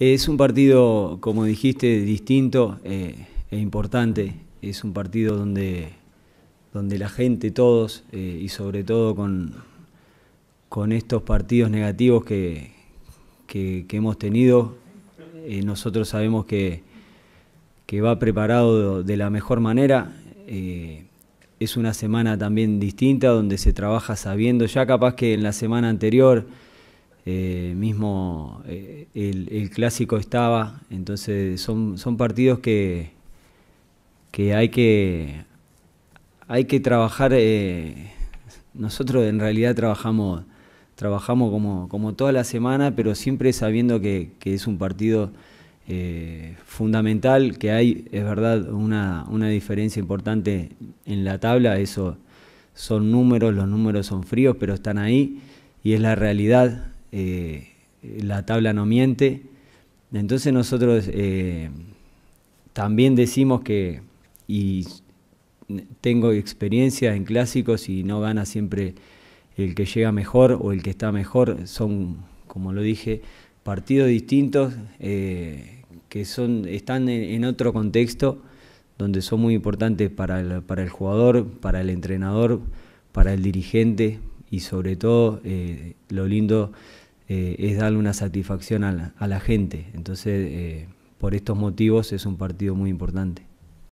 Es un partido, como dijiste, distinto e importante. Es un partido donde, la gente, todos, eh, y sobre todo con, estos partidos negativos que, hemos tenido, eh, nosotros sabemos que, que, va preparado de, la mejor manera. es una semana también distinta donde se trabaja sabiendo, ya capaz que en la semana anterior eh, mismo eh, el, clásico estaba, entonces son, son partidos que, que hay que hay que trabajar, eh, nosotros en realidad trabajamos, trabajamos como, toda la semana, pero siempre sabiendo que, es un partido fundamental, que hay, es verdad, una, una diferencia importante en la tabla, eso son números, los números son fríos, pero están ahí y es la realidad. Eh, la tabla no miente. Entonces nosotros eh, también decimos que, y tengo experiencia en clásicos y no gana siempre el que llega mejor o el que está mejor, son, como lo dije, partidos distintos eh, que son, están en, otro contexto donde son muy importantes para para el jugador, para el entrenador, para el dirigente, y sobre todo eh, lo lindo eh, es darle una satisfacción a la gente. Entonces, eh, por estos motivos es un partido muy importante.